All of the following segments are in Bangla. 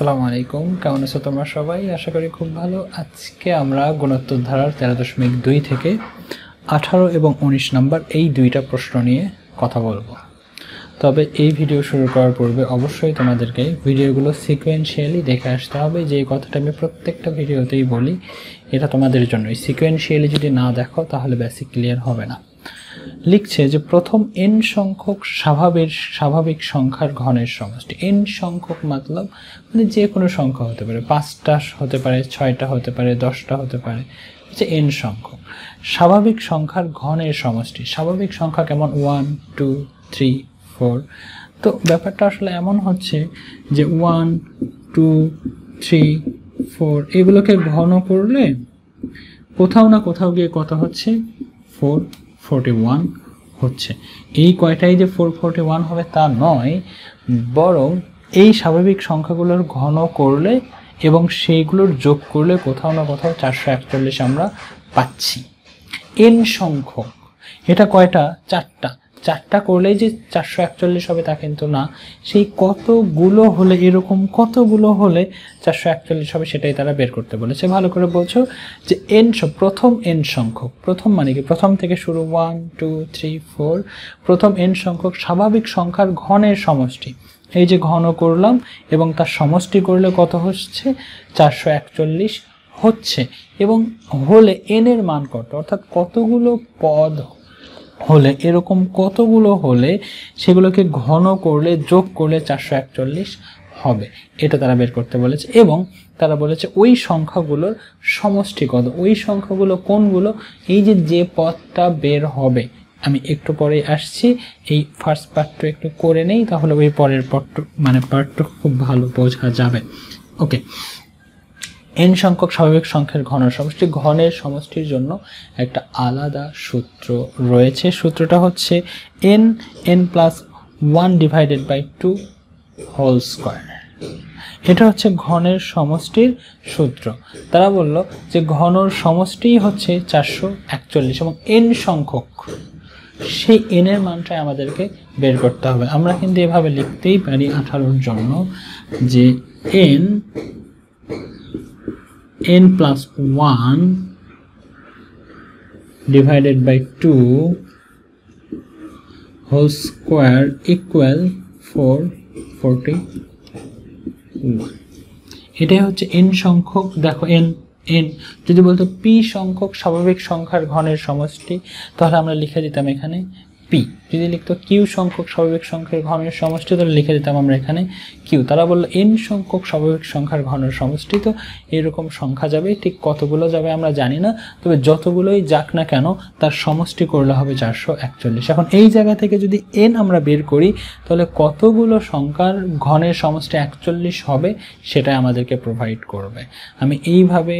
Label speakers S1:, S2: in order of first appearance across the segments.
S1: সালামু আলাইকুম কেমন আছো তোমরা সবাই আশা করি খুব ভালো আজকে আমরা গুণোত্তর ধারার তেরো দশমিক দুই থেকে আঠারো এবং উনিশ নম্বর এই দুইটা প্রশ্ন নিয়ে কথা বলবো তবে এই ভিডিও শুরু করার পূর্বে অবশ্যই তোমাদেরকে ভিডিওগুলো সিকোয়েন্সিয়ালি দেখে আসতে হবে যে কথাটা আমি প্রত্যেকটা ভিডিওতেই বলি এটা তোমাদের জন্যই সিকোয়েন্সিয়ালি যদি না দেখো তাহলে বেসিক ক্লিয়ার হবে না লিখছে যে প্রথম এন সংখ্যক স্বাভাবিক স্বাভাবিক সংখ্যার ঘনের সমষ্টি এন সংখ্যক মতলব মানে যে কোনো সংখ্যা হতে পারে পাঁচটা হতে পারে ছয়টা হতে পারে দশটা হতে পারে হচ্ছে এন সংখ্যক স্বাভাবিক সংখ্যার ঘনের সমষ্টি স্বাভাবিক সংখ্যা কেমন ওয়ান টু থ্রি ফোর তো ব্যাপারটা আসলে এমন হচ্ছে যে ওয়ান টু থ্রি ফোর এগুলোকে ঘন করলে কোথাও না কোথাও গিয়ে কত হচ্ছে ফোর ফোরটি ওয়ান হচ্ছে এই কয়টাই যে ফোর ফোরটি ওয়ান হবে তা নয় বরং এই স্বাভাবিক সংখ্যাগুলোর ঘন করলে এবং সেইগুলোর যোগ করলে কোথাও না কোথাও চারশো একচল্লিশ আমরা পাচ্ছি এন সংখ্যক এটা কয়টা চারটা চারটা করলেই যে চারশো একচল্লিশ হবে তা কিন্তু না সেই কতগুলো হলে এরকম কতগুলো হলে চারশো একচল্লিশ হবে সেটাই তারা বের করতে বলেছে ভালো করে বলছো যে এন প্রথম এন সংখ্যক প্রথম মানে কি প্রথম থেকে শুরু ওয়ান টু থ্রি ফোর প্রথম এন সংখ্যক স্বাভাবিক সংখ্যার ঘনের সমষ্টি এই যে ঘন করলাম এবং তার সমষ্টি করলে কত হচ্ছে চারশো একচল্লিশ হচ্ছে এবং হলে এন এর মান কত অর্থাৎ কতগুলো পদ হলে এরকম কতগুলো হলে সেগুলোকে ঘন করলে যোগ করলে চারশো একচল্লিশ হবে এটা তারা বের করতে বলেছে এবং তারা বলেছে ওই সংখ্যাগুলোর সমষ্টিগত ওই সংখ্যাগুলো কোনগুলো এই যে যে পথটা বের হবে আমি একটু পরে আসছি এই ফার্স্ট পার্টটা একটু করে নেই তাহলে ওই পরের পার্ট মানে পার্টটা খুব ভালো বোঝা যাবে ওকে এন সংখ্যক স্বাভাবিক সংখ্যার ঘন সমষ্টি ঘনের সমষ্টির জন্য একটা আলাদা সূত্র রয়েছে সূত্রটা হচ্ছে n n plus one divided by two whole square এটা হচ্ছে ঘনের সমষ্টির সূত্র তারা বলল যে ঘনর সমষ্টি হচ্ছে চারশো একচল্লিশ এবং এন সংখ্যক সেই এন এর মানটাই আমাদেরকে বের করতে হবে আমরা কিন্তু এভাবে লিখতেই পারি আঠারোর জন্য যে n n plus 1 divided by 2 whole square equal 441 এটাই হচ্ছে n সংখ্যক দেখো n n যদি বলতো p সংখ্যক স্বাভাবিক সংখ্যার ঘনের সমষ্টি তাহলে আমরা লিখে দিতাম এখানে পি যদি লিখতো কিউ সংখ্যক স্বাভাবিক সংখ্যার ঘনের সমষ্টি তাহলে লিখে দিতাম আমরা এখানে কিউ তারা বললো এন সংখ্যক স্বাভাবিক সংখ্যার ঘনের সমষ্টি তো এরকম সংখ্যা যাবে ঠিক কতগুলো যাবে আমরা জানি না তবে যতগুলোই যাক না কেন তার সমষ্টি করলে হবে চারশো একচল্লিশ এখন এই জায়গা থেকে যদি এন আমরা বের করি তাহলে কতগুলো সংখ্যার ঘনের সমষ্টি একচল্লিশ হবে সেটাই আমাদেরকে প্রোভাইড করবে আমি এইভাবে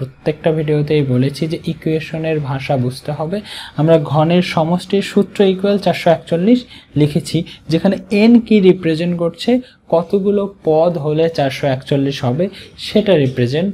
S1: প্রত্যেকটা ভিডিওতেই বলেছি যে ইকুয়েশনের ভাষা বুঝতে হবে আমরা ঘনের সমষ্টির সূত্র ইকুয়াল চারশো একচল্লিশ লিখেছি যেখানে এন কি রিপ্রেজেন্ট করছে কতগুলো পদ হলে চারশো একচল্লিশ হবে সেটা রিপ্রেজেন্ট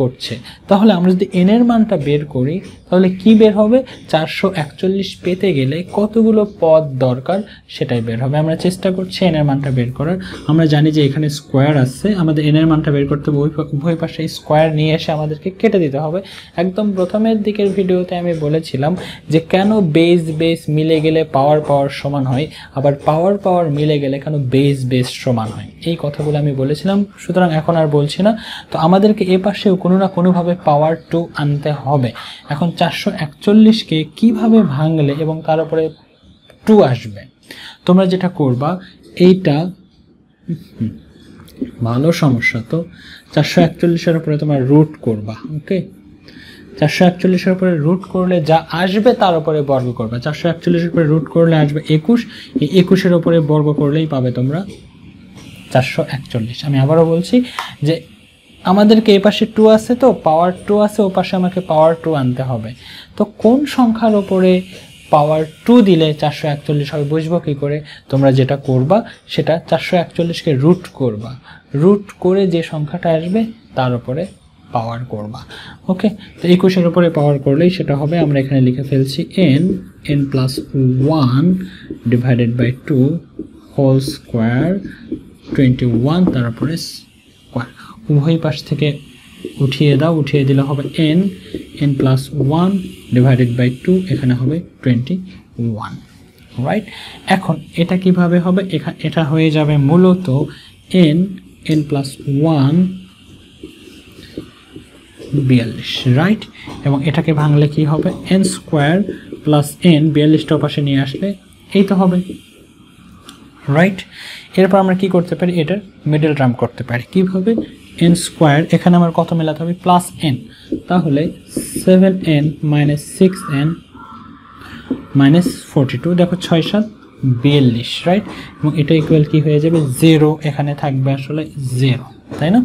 S1: করছে তাহলে আমরা যদি এন এর মানটা বের করি তাহলে কি বের হবে চারশো একচল্লিশ পেতে গেলে কতগুলো পদ দরকার সেটাই বের হবে আমরা চেষ্টা করছি এন এর মানটা বের করার আমরা জানি যে এখানে স্কোয়ার আসছে আমাদের এন এর মানটা বের করতে উভয় পাশে স্কোয়ার নিয়ে এসে আমাদেরকে কেটে দিতে হবে একদম প্রথমের দিকের ভিডিওতে আমি বলেছিলাম যে কেন বেস বেস মিলে গেলে পাওয়ার পাওয়ার সমান হয় আবার পাওয়ার পাওয়ার মিলে গেলে কেন বেস বেস সমান হয় এই কথাগুলো আমি বলেছিলাম সুতরাং এখন আর বলছি না তো আমাদেরকে এ পাশেও কোনো না কোনোভাবে পাওয়ার টু আনতে হবে এখন চারশো একচল্লিশকে কীভাবে ভাঙলে এবং তার উপরে টু আসবে তোমরা যেটা করবা এইটা ভালো সমস্যা তো চারশো একচল্লিশের উপরে তোমার রুট করবা ওকে চারশো একচল্লিশের উপরে রুট করলে যা আসবে তার উপরে বর্গ করবে চারশো একচল্লিশের উপরে রুট করলে আসবে একুশ এই একুশের উপরে বর্গ করলেই পাবে তোমরা চারশো একচল্লিশ আমি আবারও বলছি যে আমাদেরকে এই পাশে টু আছে তো পাওয়ার টু আছে ও পাশে আমাকে পাওয়ার টু আনতে হবে তো কোন সংখ্যার ওপরে পাওয়ার টু দিলে চারশো একচল্লিশ হবে বুঝবো কী করে তোমরা যেটা করবা সেটা চারশো একচল্লিশকে রুট করবা রুট করে যে সংখ্যাটা আসবে তার উপরে পাওয়ার করবা ওকে তো একুশের উপরে পাওয়ার করলেই সেটা হবে আমরা এখানে লিখে ফেলছি n n plus one divided by two whole square twenty one তারপরে উভয় পাশ থেকে উঠিয়ে দাও উঠিয়ে দিলে হবে n n plus one divided by two এখানে হবে টোয়েন্টি ওয়ান রাইট এখন এটা কিভাবে হবে এটা হয়ে যাবে মূলত এন এন প্লাস ওয়ান বিয়াল্লিশ রাইট এবং এটাকে ভাঙলে কি হবে এন স্কোয়ার প্লাস এন বিয়াল্লিশটা পাশে নিয়ে আসলে এই তো হবে রাইট এরপর আমরা কি করতে পারি এটার মিডল টার্ম করতে পারি কীভাবে এন স্কোয়ার এখানে আমার কত মেলাতে হবে প্লাস এন তাহলে seven n minus six n minus forty two দেখো ছয় সাত বিয়াল্লিশ রাইট এবং এটা ইকুয়াল কি হয়ে যাবে জিরো এখানে থাকবে আসলে জিরো তাই না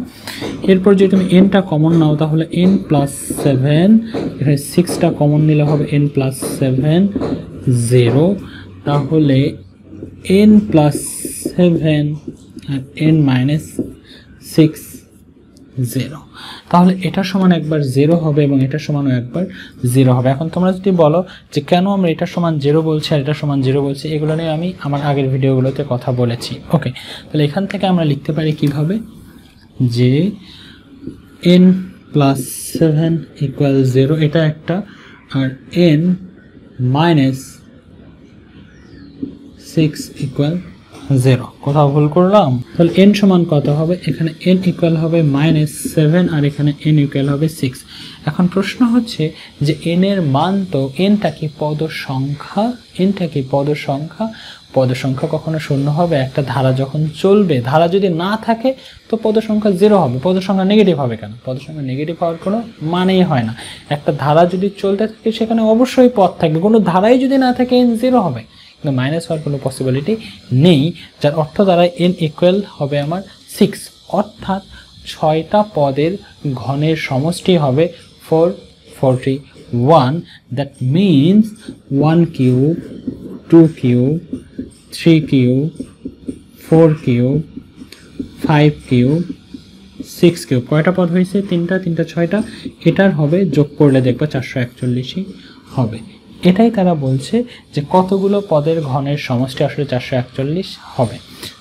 S1: এরপর যদি তুমি এনটা কমন নাও তাহলে এন প্লাস সেভেন এখানে সিক্সটা কমন নিলে হবে এন প্লাস সেভেন জিরো তাহলে এন প্লাস সেভেন আর এন মাইনাস সিক্স জিরো তাহলে এটার সমান একবার জিরো হবে এবং এটার সমানও একবার জিরো হবে এখন তোমরা যদি বলো যে কেন আমরা এটা সমান জিরো বলছি আর এটা সমান জিরো বলছি এগুলো নিয়ে আমি আমার আগের ভিডিওগুলোতে কথা বলেছি ওকে তাহলে এখান থেকে আমরা লিখতে পারি কিভাবে যে n plus seven equal zero এটা একটা আর n minus six equal zero কোথাও ভুল করলাম তাহলে এন সমান কত হবে এখানে এন ইকুয়াল হবে মাইনাস সেভেন আর এখানে এন ইকুয়াল হবে সিক্স এখন প্রশ্ন হচ্ছে যে এন এর মান তো এনটা কি পদ সংখ্যা এনটা কি পদ সংখ্যা পদ সংখ্যা কখনো শূন্য হবে একটা ধারা যখন চলবে ধারা যদি না থাকে তো পদ সংখ্যা জিরো হবে পদ সংখ্যা নেগেটিভ হবে কেন পদ সংখ্যা নেগেটিভ হওয়ার কোনো মানেই হয় না একটা ধারা যদি চলতে থাকে সেখানে অবশ্যই পদ থাকবে কোনো ধারাই যদি না থাকে এন জিরো হবে কিন্তু মাইনাস হওয়ার কোনো পসিবিলিটি নেই যার অর্থ দ্বারা এন ইকুয়াল হবে আমার সিক্স অর্থাৎ ছয়টা পদের ঘনের সমষ্টি হবে four forty one that means one cube two cube three cube four cube five cube six cube কয়টা পদ হয়েছে তিনটা তিনটা ছয়টা এটার হবে যোগ করলে দেখবো চারশো একচল্লিশই হবে এটাই তারা বলছে যে কতগুলো পদের ঘনের সমষ্টি আসলে চারশো একচল্লিশ হবে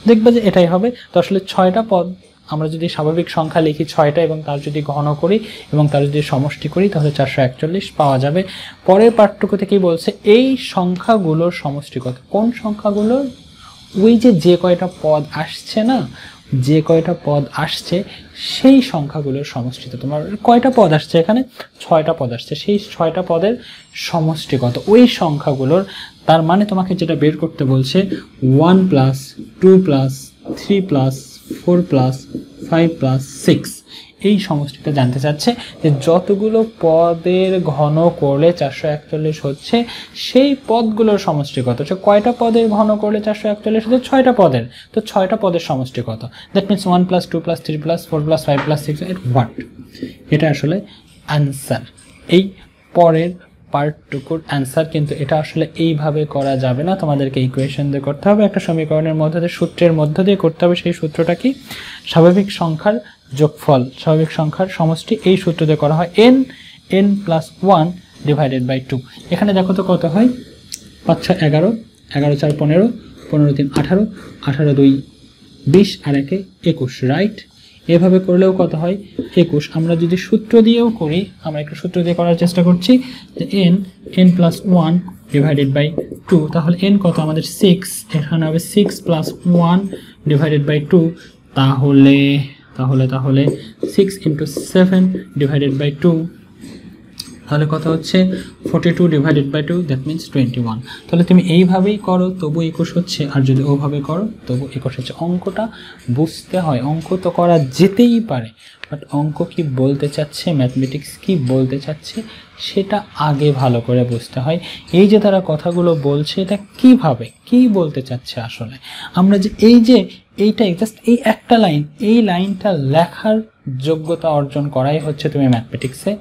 S1: দেখবে যে এটাই হবে তো আসলে ছয়টা পদ আমরা যদি স্বাভাবিক সংখ্যা লিখি ছয়টা এবং তার যদি ঘন করি এবং তার যদি সমষ্টি করি তাহলে চারশো একচল্লিশ পাওয়া যাবে পরের পার্থক্য থেকেই বলছে এই সংখ্যাগুলোর সমষ্টি কত কোন সংখ্যাগুলোর ওই যে যে কয়টা পদ আসছে না যে কয়টা পদ আসছে সেই সংখ্যাগুলোর সমষ্টি তো তোমার কয়টা পদ আসছে এখানে ছয়টা পদ আসছে সেই ছয়টা পদের সমষ্টি কত ওই সংখ্যাগুলোর তার মানে তোমাকে যেটা বের করতে বলছে one plus two plus three plus four plus five plus six এই সমষ্টিটা জানতে চাচ্ছে যে যতগুলো পদের ঘন করলে চারশো একচল্লিশ হচ্ছে সেই পদগুলোর সমষ্টি কত সে আচ্ছা, কয়টা পদের ঘন করলে চারশো একচল্লিশ হচ্ছে ছয়টা পদের তো ছয়টা পদের সমষ্টি কত that means one plus two plus three plus four plus five plus six এর হোয়াট এটা আসলে আনসার এই পরের পার্ট টুকুর অ্যান্সার কিন্তু এটা আসলে এইভাবে করা যাবে না তোমাদেরকে ইকুয়েশন দিয়ে করতে হবে একটা সমীকরণের মধ্যে দিয়ে সূত্রের মধ্য দিয়ে করতে হবে সেই সূত্রটা কি স্বাভাবিক সংখ্যার যোগফল স্বাভাবিক সংখ্যার সমষ্টি এই সূত্র দিয়ে করা হয় n n plus one divided by two এখানে দেখো তো কত হয় পাঁচ ছয় এগারো এগারো চার পনেরো পনেরো তিন আঠারো আঠারো দুই বিশ আর একে একুশ রাইট এভাবে করলেও কত হয় একুশ আমরা যদি সূত্র দিয়েও করি আমরা একটু সূত্র দিয়ে করার চেষ্টা করছি যে n n plus one divided by two তাহলে এন কত আমাদের সিক্স এখানে হবে six plus one divided by two তাহলে তাহলে তাহলে six into seven divided by two তাহলে কথা হচ্ছে forty two divided by two that means twenty one তাহলে তুমি এইভাবেই করো তবু একুশ হচ্ছে আর যদি ওভাবে করো তবু একুশ হচ্ছে অঙ্কটা বুঝতে হয় অঙ্ক তো করা যেতেই পারে বাট অঙ্ক কি বলতে চাচ্ছে ম্যাথমেটিক্স কি বলতে চাচ্ছে সেটা আগে ভালো করে বুঝতে হয় এই যে তারা কথাগুলো বলছে এটা কিভাবে কি বলতে চাচ্ছে আসলে আমরা যে এই যে এইটাই জাস্ট এই একটা লাইন এই লাইনটা লেখার যোগ্যতা অর্জন করাই হচ্ছে তুমি ম্যাথমেটিক্সে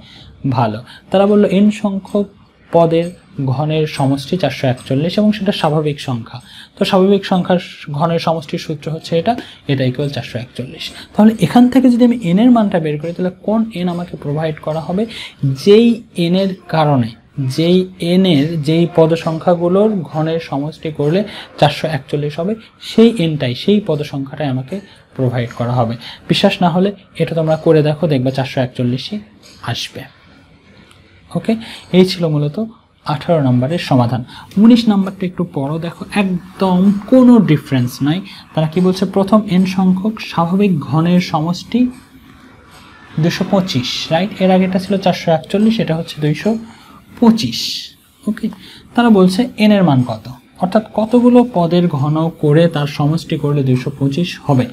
S1: ভালো তারা বললো এন সংখ্যক পদের ঘনের সমষ্টি চারশো একচল্লিশ এবং সেটা স্বাভাবিক সংখ্যা তো স্বাভাবিক সংখ্যার ঘনের সমষ্টির সূত্র হচ্ছে এটা এটা ইকুয়াল চারশো একচল্লিশ তাহলে এখান থেকে যদি আমি এনের মানটা বের করি তাহলে কোন এন আমাকে প্রোভাইড করা হবে যেই এনের কারণে যেই এনের যেই পদ সংখ্যাগুলোর ঘনের সমষ্টি করলে চারশো একচল্লিশ হবে সেই এনটাই সেই পদ সংখ্যাটাই আমাকে প্রোভাইড করা হবে বিশ্বাস না হলে এটা তোমরা করে দেখো দেখবে চারশো একচল্লিশই আসবে ওকে এই ছিল মূলত আঠারো নম্বরের সমাধান উনিশ নম্বরটা একটু পরও দেখো একদম কোনো ডিফারেন্স নাই তারা কি বলছে প্রথম এন সংখ্যক স্বাভাবিক ঘনের সমষ্টি দুশো পঁচিশ রাইট এর আগেটা ছিল চারশো একচল্লিশ এটা হচ্ছে দুইশো পঁচিশ ওকে তারা বলছে এনের মান কত অর্থাৎ কতগুলো পদের ঘন করে তার সমষ্টি করলে দুশো পঁচিশ হবে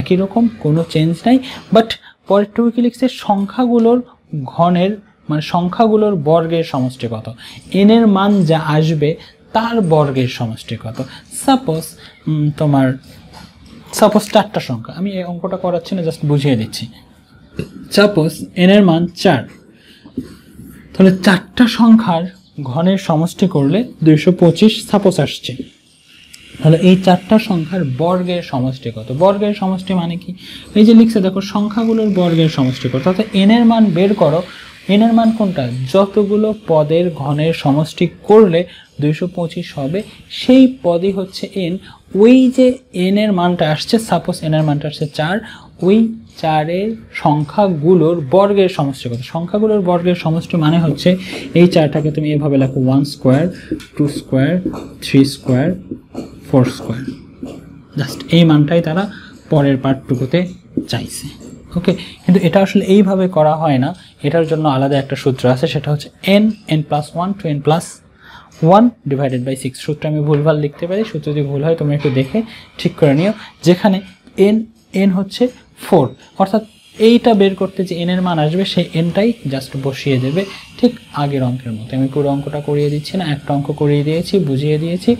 S1: একই রকম কোনো চেঞ্জ নাই বাট পরেরটুকু কি লিখছে সংখ্যাগুলোর ঘনের মানে সংখ্যাগুলোর বর্গের সমষ্টি কত এন এর মান যা আসবে তার বর্গের সমষ্টি কত সাপোজ তোমার সাপোজ চারটা সংখ্যা আমি এই অঙ্কটা করাচ্ছি না জাস্ট বুঝিয়ে দিচ্ছি সাপোজ এন এর মান চার তাহলে চারটা সংখ্যার ঘনের সমষ্টি করলে দুইশো পঁচিশ সাপোজ আসছে তাহলে এই চারটা সংখ্যার বর্গের সমষ্টি কত বর্গের সমষ্টি মানে কি এই যে লিখছে দেখো সংখ্যাগুলোর বর্গের সমষ্টি কত অর্থাৎ এন এর মান বের করো এন এর মান কোনটা যতগুলো পদের ঘনের সমষ্টি করলে দুইশো হবে সেই পদই হচ্ছে এন ওই যে এনের মানটা আসছে সাপোজ এন এর মানটা আসছে চার ওই চারের সংখ্যাগুলোর বর্গের সমষ্টি কত সংখ্যাগুলোর বর্গের সমষ্টি মানে হচ্ছে এই চারটাকে তুমি এভাবে লেখো one square two square three square four square just এই মানটাই তারা পরের পার্টটুকুতে চাইছে ওকে কিন্তু এটা আসলে এইভাবে করা হয় না এটার জন্য আলাদা একটা সূত্র আছে সেটা হচ্ছে n n plus one two n plus one divided by six সূত্র আমি ভুলভাল লিখতে পারি সূত্র যদি ভুল হয় তুমি একটু দেখে ঠিক করে নিও যেখানে এন এন হচ্ছে ফোর অর্থাৎ এইটা বের করতে যে এনের মান আসবে সেই এনটাই জাস্ট বসিয়ে দেবে ঠিক আগের অঙ্কের মতো আমি পুরো অঙ্কটা করিয়ে দিচ্ছি না একটা অঙ্ক করিয়ে দিয়েছি বুঝিয়ে দিয়েছি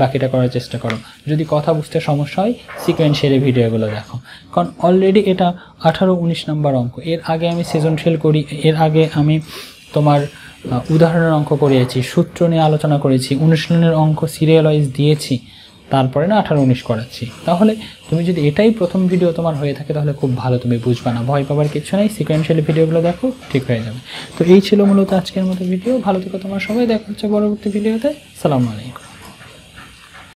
S1: বাকিটা করার চেষ্টা করো যদি কথা বুঝতে সমস্যা হয় সিকোয়েন্সিয়ালি ভিডিওগুলো দেখো কারণ অলরেডি এটা আঠারো উনিশ নম্বর অঙ্ক এর আগে আমি সৃজনশীল করি এর আগে আমি তোমার উদাহরণের অঙ্ক করিয়েছি সূত্র নিয়ে আলোচনা করেছি অনুশীলনের অঙ্ক সিরিয়ালাইজ দিয়েছি তারপরে না আঠারো উনিশ করাচ্ছি তাহলে তুমি যদি এটাই প্রথম ভিডিও তোমার হয়ে থাকে তাহলে খুব ভালো তুমি বুঝবা না ভয় পাবার কিছু নাই সিকোয়েন্সিয়ালি ভিডিওগুলো দেখো ঠিক হয়ে যাবে তো এই ছিল মূলত আজকের মতো ভিডিও ভালো থেকো তোমার সবাই দেখা হচ্ছে পরবর্তী ভিডিওতে সালামু আলাইকুম